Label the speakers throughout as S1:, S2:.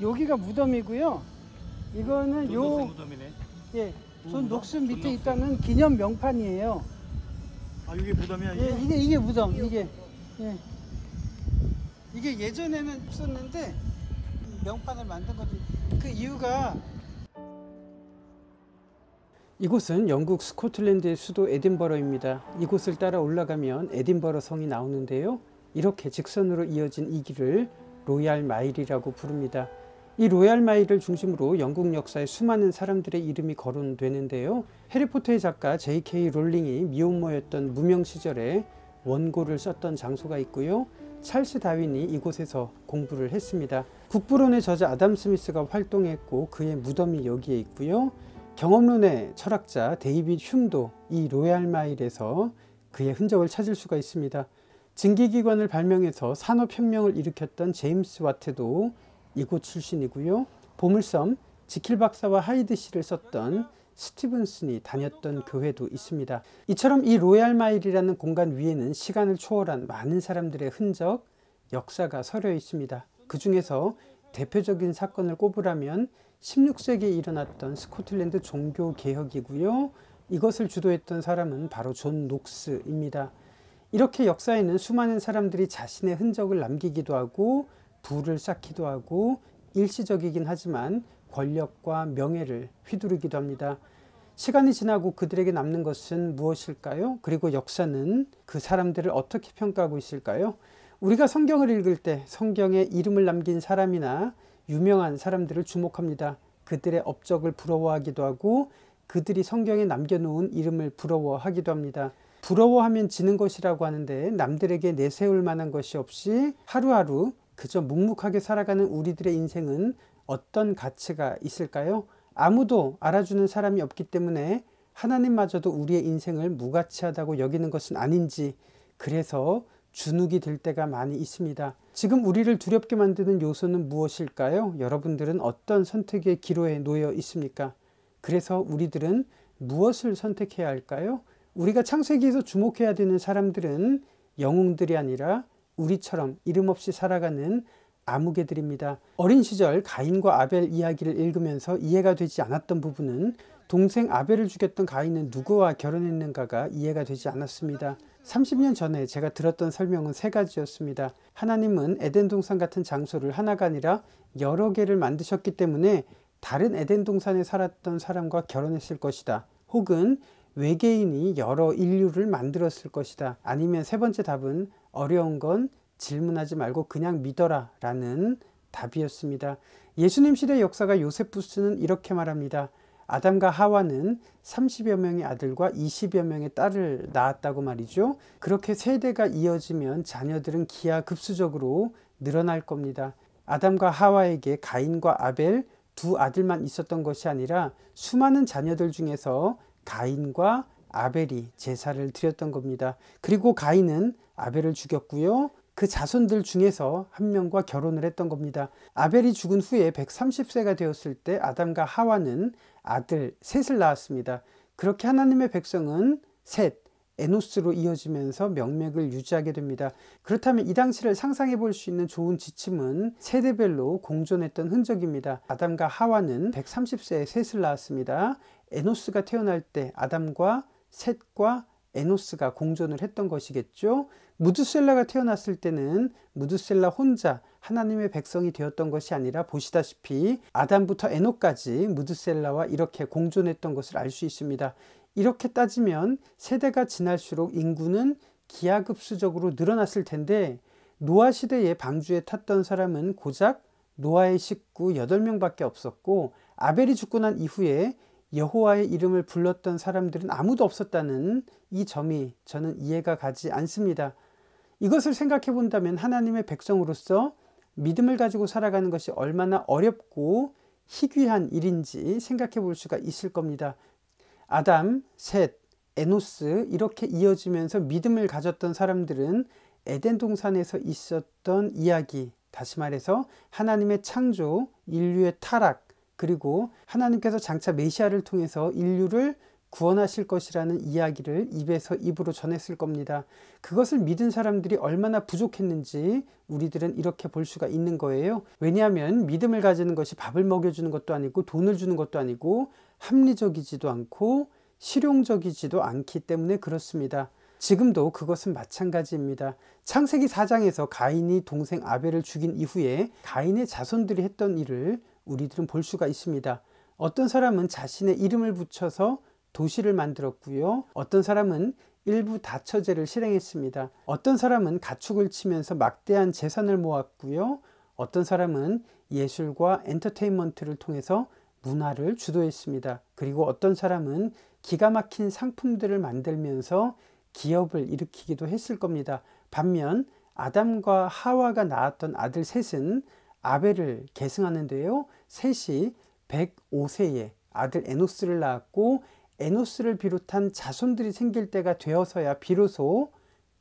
S1: 여기가 무덤이고요. 이거는 요 무덤이네. 예, 전 음, 녹슨 밑에 있다는 기념 명판이에요. 아 이게 무덤이야 이게? 예, 이게 이게 무덤 이게 예. 이게 예전에는 없었는데 명판을 만든 거지. 그 이유가 이곳은 영국 스코틀랜드의 수도 에딘버러입니다. 이곳을 따라 올라가면 에딘버러 성이 나오는데요. 이렇게 직선으로 이어진 이 길을 로얄 마일이라고 부릅니다. 이로얄마일을 중심으로 영국 역사의 수많은 사람들의 이름이 거론되는데요. 해리포터의 작가 J.K. 롤링이 미혼모였던 무명 시절에 원고를 썼던 장소가 있고요. 찰스 다윈이 이곳에서 공부를 했습니다. 국부론의 저자 아담 스미스가 활동했고 그의 무덤이 여기에 있고요. 경험론의 철학자 데이빗 흉도 이 로얄마일에서 그의 흔적을 찾을 수가 있습니다. 증기기관을 발명해서 산업혁명을 일으켰던 제임스 와트도 이곳 출신이고요. 보물섬 지킬 박사와 하이드 씨를 썼던 스티븐슨이 다녔던 교회도 있습니다. 이처럼 이 로얄 마일이라는 공간 위에는 시간을 초월한 많은 사람들의 흔적, 역사가 서려 있습니다. 그 중에서 대표적인 사건을 꼽으라면 16세기에 일어났던 스코틀랜드 종교 개혁이고요. 이것을 주도했던 사람은 바로 존 녹스입니다. 이렇게 역사에는 수많은 사람들이 자신의 흔적을 남기기도 하고 부를 쌓기도 하고 일시적이긴 하지만 권력과 명예를 휘두르기도 합니다. 시간이 지나고 그들에게 남는 것은 무엇일까요? 그리고 역사는 그 사람들을 어떻게 평가하고 있을까요? 우리가 성경을 읽을 때 성경에 이름을 남긴 사람이나 유명한 사람들을 주목합니다. 그들의 업적을 부러워하기도 하고 그들이 성경에 남겨놓은 이름을 부러워하기도 합니다. 부러워하면 지는 것이라고 하는데 남들에게 내세울 만한 것이 없이 하루하루 그저 묵묵하게 살아가는 우리들의 인생은 어떤 가치가 있을까요? 아무도 알아주는 사람이 없기 때문에 하나님마저도 우리의 인생을 무가치하다고 여기는 것은 아닌지 그래서 주눅이 들 때가 많이 있습니다. 지금 우리를 두렵게 만드는 요소는 무엇일까요? 여러분들은 어떤 선택의 기로에 놓여 있습니까? 그래서 우리들은 무엇을 선택해야 할까요? 우리가 창세기에서 주목해야 되는 사람들은 영웅들이 아니라 우리처럼 이름 없이 살아가는 암흑개들입니다 어린 시절 가인과 아벨 이야기를 읽으면서 이해가 되지 않았던 부분은 동생 아벨을 죽였던 가인은 누구와 결혼했는가가 이해가 되지 않았습니다. 30년 전에 제가 들었던 설명은 세 가지였습니다. 하나님은 에덴 동산 같은 장소를 하나가 아니라 여러 개를 만드셨기 때문에 다른 에덴 동산에 살았던 사람과 결혼했을 것이다. 혹은 외계인이 여러 인류를 만들었을 것이다. 아니면 세 번째 답은 어려운 건 질문하지 말고 그냥 믿어라 라는 답이었습니다. 예수님 시대 역사가 요세푸스는 이렇게 말합니다. 아담과 하와는 30여 명의 아들과 20여 명의 딸을 낳았다고 말이죠. 그렇게 세대가 이어지면 자녀들은 기하급수적으로 늘어날 겁니다. 아담과 하와에게 가인과 아벨 두 아들만 있었던 것이 아니라 수많은 자녀들 중에서 가인과 아벨이 제사를 드렸던 겁니다. 그리고 가인은 아벨을 죽였고요. 그 자손들 중에서 한 명과 결혼을 했던 겁니다. 아벨이 죽은 후에 130세가 되었을 때 아담과 하와는 아들 셋을 낳았습니다. 그렇게 하나님의 백성은 셋, 에노스로 이어지면서 명맥을 유지하게 됩니다. 그렇다면 이 당시를 상상해 볼 수 있는 좋은 지침은 세대별로 공존했던 흔적입니다. 아담과 하와는 130세에 셋을 낳았습니다. 에노스가 태어날 때 아담과 셋과 에노스가 공존을 했던 것이겠죠. 무드셀라가 태어났을 때는 무드셀라 혼자 하나님의 백성이 되었던 것이 아니라 보시다시피 아담부터 에노까지 무드셀라와 이렇게 공존했던 것을 알 수 있습니다. 이렇게 따지면 세대가 지날수록 인구는 기하급수적으로 늘어났을 텐데 노아 시대에 방주에 탔던 사람은 고작 노아의 식구 8명밖에 없었고 아벨이 죽고 난 이후에 여호와의 이름을 불렀던 사람들은 아무도 없었다는 이 점이 저는 이해가 가지 않습니다. 이것을 생각해 본다면 하나님의 백성으로서 믿음을 가지고 살아가는 것이 얼마나 어렵고 희귀한 일인지 생각해 볼 수가 있을 겁니다. 아담, 셋, 에노스 이렇게 이어지면서 믿음을 가졌던 사람들은 에덴 동산에서 있었던 이야기, 다시 말해서 하나님의 창조, 인류의 타락, 그리고 하나님께서 장차 메시아를 통해서 인류를 구원하실 것이라는 이야기를 입에서 입으로 전했을 겁니다. 그것을 믿은 사람들이 얼마나 부족했는지 우리들은 이렇게 볼 수가 있는 거예요. 왜냐하면 믿음을 가지는 것이 밥을 먹여주는 것도 아니고 돈을 주는 것도 아니고 합리적이지도 않고 실용적이지도 않기 때문에 그렇습니다. 지금도 그것은 마찬가지입니다. 창세기 4장에서 가인이 동생 아벨을 죽인 이후에 가인의 자손들이 했던 일을 우리들은 볼 수가 있습니다. 어떤 사람은 자신의 이름을 붙여서 도시를 만들었고요. 어떤 사람은 일부 다처제를 실행했습니다. 어떤 사람은 가축을 치면서 막대한 재산을 모았고요. 어떤 사람은 예술과 엔터테인먼트를 통해서 문화를 주도했습니다. 그리고 어떤 사람은 기가 막힌 상품들을 만들면서 기업을 일으키기도 했을 겁니다. 반면 아담과 하와가 낳았던 아들 셋은 아벨을 계승하는데요. 셋이 105세에 아들 에노스를 낳았고 에노스를 비롯한 자손들이 생길 때가 되어서야 비로소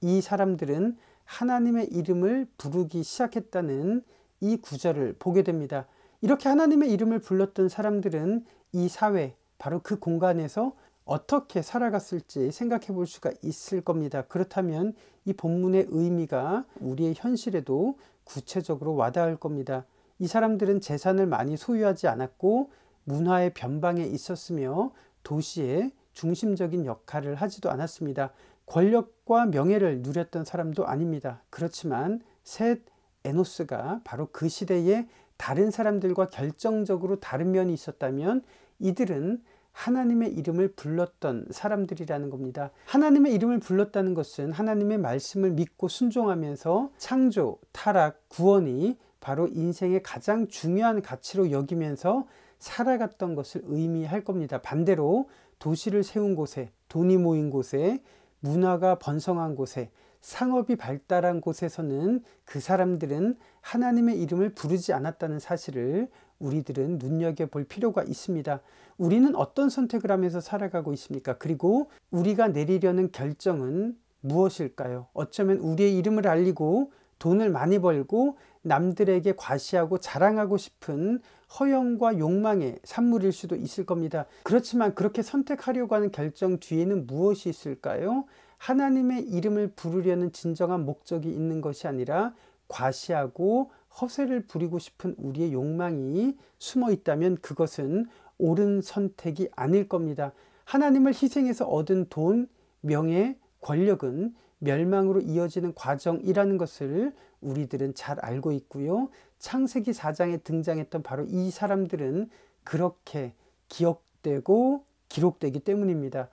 S1: 이 사람들은 하나님의 이름을 부르기 시작했다는 이 구절을 보게 됩니다. 이렇게 하나님의 이름을 불렀던 사람들은 이 사회, 바로 그 공간에서 어떻게 살아갔을지 생각해 볼 수가 있을 겁니다. 그렇다면 이 본문의 의미가 우리의 현실에도 구체적으로 와닿을 겁니다. 이 사람들은 재산을 많이 소유하지 않았고 문화의 변방에 있었으며 도시의 중심적인 역할을 하지도 않았습니다. 권력과 명예를 누렸던 사람도 아닙니다. 그렇지만 셋 에노스가 바로 그 시대에 다른 사람들과 결정적으로 다른 면이 있었다면 이들은 하나님의 이름을 불렀던 사람들이라는 겁니다. 하나님의 이름을 불렀다는 것은 하나님의 말씀을 믿고 순종하면서 창조, 타락, 구원이 바로 인생의 가장 중요한 가치로 여기면서 살아갔던 것을 의미할 겁니다. 반대로 도시를 세운 곳에, 돈이 모인 곳에, 문화가 번성한 곳에, 상업이 발달한 곳에서는 그 사람들은 하나님의 이름을 부르지 않았다는 사실을 우리들은 눈여겨볼 필요가 있습니다. 우리는 어떤 선택을 하면서 살아가고 있습니까? 그리고 우리가 내리려는 결정은 무엇일까요? 어쩌면 우리의 이름을 알리고 돈을 많이 벌고 남들에게 과시하고 자랑하고 싶은 허영과 욕망의 산물일 수도 있을 겁니다. 그렇지만 그렇게 선택하려고 하는 결정 뒤에는 무엇이 있을까요? 하나님의 이름을 부르려는 진정한 목적이 있는 것이 아니라 과시하고 허세를 부리고 싶은 우리의 욕망이 숨어 있다면 그것은 옳은 선택이 아닐 겁니다. 하나님을 희생해서 얻은 돈, 명예, 권력은 멸망으로 이어지는 과정이라는 것을 우리들은 잘 알고 있고요. 창세기 4장에 등장했던 바로 이 사람들은 그렇게 기억되고 기록되기 때문입니다.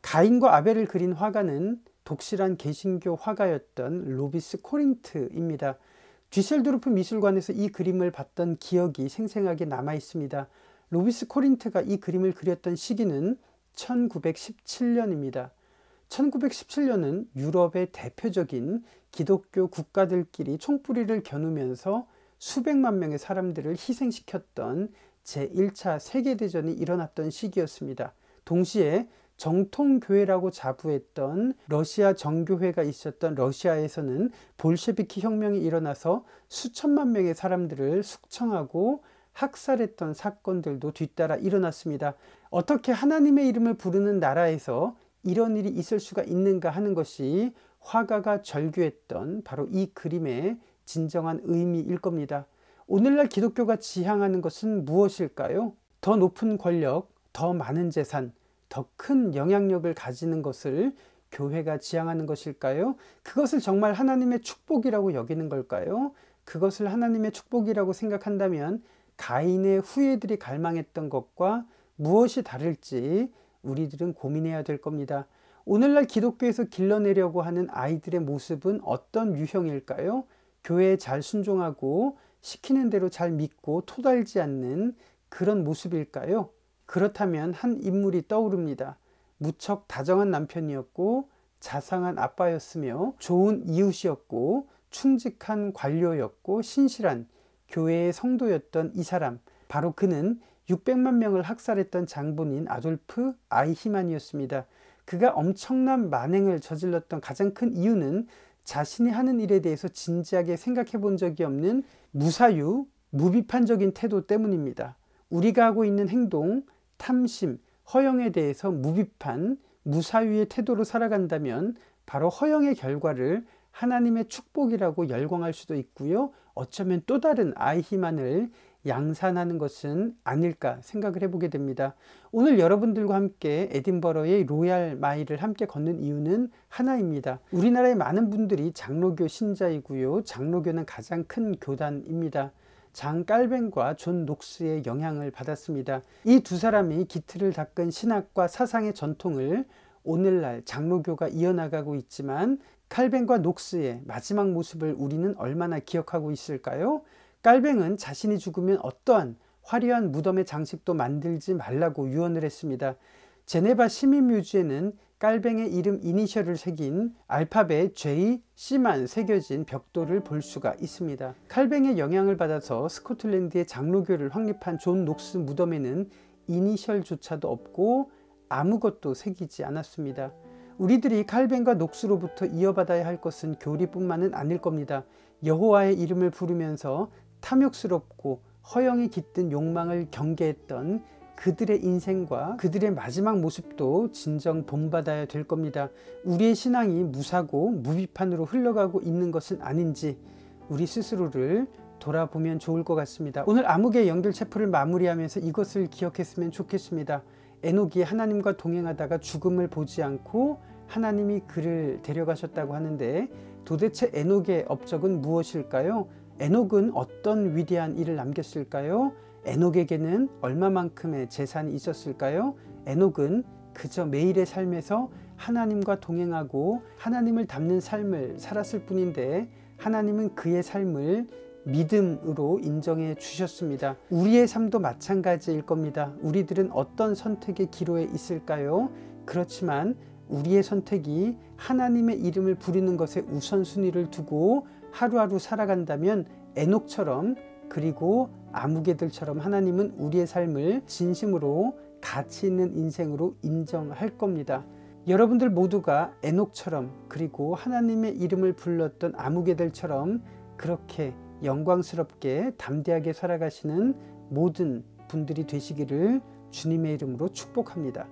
S1: 가인과 아벨을 그린 화가는 독실한 개신교 화가였던 로비스 코린트입니다. 뒤셀도르프 미술관에서 이 그림을 봤던 기억이 생생하게 남아 있습니다. 로비스 코린트가 이 그림을 그렸던 시기는 1917년입니다. 1917년은 유럽의 대표적인 기독교 국가들끼리 총뿌리를 겨누면서 수백만 명의 사람들을 희생시켰던 제1차 세계대전이 일어났던 시기였습니다. 동시에 정통교회라고 자부했던 러시아 정교회가 있었던 러시아에서는 볼셰비키 혁명이 일어나서 수천만 명의 사람들을 숙청하고 학살했던 사건들도 뒤따라 일어났습니다. 어떻게 하나님의 이름을 부르는 나라에서 이런 일이 있을 수가 있는가 하는 것이 화가가 절규했던 바로 이 그림의 진정한 의미일 겁니다. 오늘날 기독교가 지향하는 것은 무엇일까요? 더 높은 권력, 더 많은 재산, 더큰 영향력을 가지는 것을 교회가 지향하는 것일까요? 그것을 정말 하나님의 축복이라고 여기는 걸까요? 그것을 하나님의 축복이라고 생각한다면 가인의 후예들이 갈망했던 것과 무엇이 다를지 우리들은 고민해야 될 겁니다. 오늘날 기독교에서 길러내려고 하는 아이들의 모습은 어떤 유형일까요? 교회에 잘 순종하고 시키는 대로 잘 믿고 토달지 않는 그런 모습일까요? 그렇다면 한 인물이 떠오릅니다. 무척 다정한 남편이었고 자상한 아빠였으며 좋은 이웃이었고 충직한 관료였고 신실한 교회의 성도였던 이 사람 바로 그는 600만 명을 학살했던 장본인 아돌프 아이히만이었습니다. 그가 엄청난 만행을 저질렀던 가장 큰 이유는 자신이 하는 일에 대해서 진지하게 생각해 본 적이 없는 무사유, 무비판적인 태도 때문입니다. 우리가 하고 있는 행동, 탐심, 허영에 대해서 무비판, 무사유의 태도로 살아간다면 바로 허영의 결과를 하나님의 축복이라고 열광할 수도 있고요. 어쩌면 또 다른 아이희만을 양산하는 것은 아닐까 생각을 해보게 됩니다. 오늘 여러분들과 함께 에딘버러의 로얄 마일을 함께 걷는 이유는 하나입니다. 우리나라의 많은 분들이 장로교 신자이고요. 장로교는 가장 큰 교단입니다. 장 깔뱅과 존 녹스의 영향을 받았습니다. 이 두 사람이 기틀을 닦은 신학과 사상의 전통을 오늘날 장로교가 이어나가고 있지만 칼뱅과 녹스의 마지막 모습을 우리는 얼마나 기억하고 있을까요? 깔뱅은 자신이 죽으면 어떠한 화려한 무덤의 장식도 만들지 말라고 유언을 했습니다. 제네바 시민묘지에는 깔뱅의 이름 이니셜을 새긴 알파벳 J, C만 새겨진 벽돌을 볼 수가 있습니다. 칼뱅의 영향을 받아서 스코틀랜드의 장로교를 확립한 존 녹스 무덤에는 이니셜조차도 없고 아무것도 새기지 않았습니다. 우리들이 칼뱅과 녹스로부터 이어받아야 할 것은 교리뿐만은 아닐 겁니다. 여호와의 이름을 부르면서 탐욕스럽고 허영이 깃든 욕망을 경계했던 그들의 인생과 그들의 마지막 모습도 진정 본받아야 될 겁니다. 우리의 신앙이 무사고 무비판으로 흘러가고 있는 것은 아닌지 우리 스스로를 돌아보면 좋을 것 같습니다. 오늘 암흑의 연결 체포를 마무리하면서 이것을 기억했으면 좋겠습니다. 에녹이 하나님과 동행하다가 죽음을 보지 않고 하나님이 그를 데려가셨다고 하는데 도대체 에녹의 업적은 무엇일까요? 에녹은 어떤 위대한 일을 남겼을까요? 에녹에게는 얼마만큼의 재산이 있었을까요? 에녹은 그저 매일의 삶에서 하나님과 동행하고 하나님을 닮는 삶을 살았을 뿐인데 하나님은 그의 삶을 믿음으로 인정해 주셨습니다. 우리의 삶도 마찬가지일 겁니다. 우리들은 어떤 선택의 기로에 있을까요? 그렇지만 우리의 선택이 하나님의 이름을 부리는 것에 우선순위를 두고 하루하루 살아간다면 에녹처럼 그리고 아무개들처럼 하나님은 우리의 삶을 진심으로 가치 있는 인생으로 인정할 겁니다. 여러분들 모두가 에녹처럼 그리고 하나님의 이름을 불렀던 아무개들처럼 그렇게 영광스럽게 담대하게 살아가시는 모든 분들이 되시기를 주님의 이름으로 축복합니다.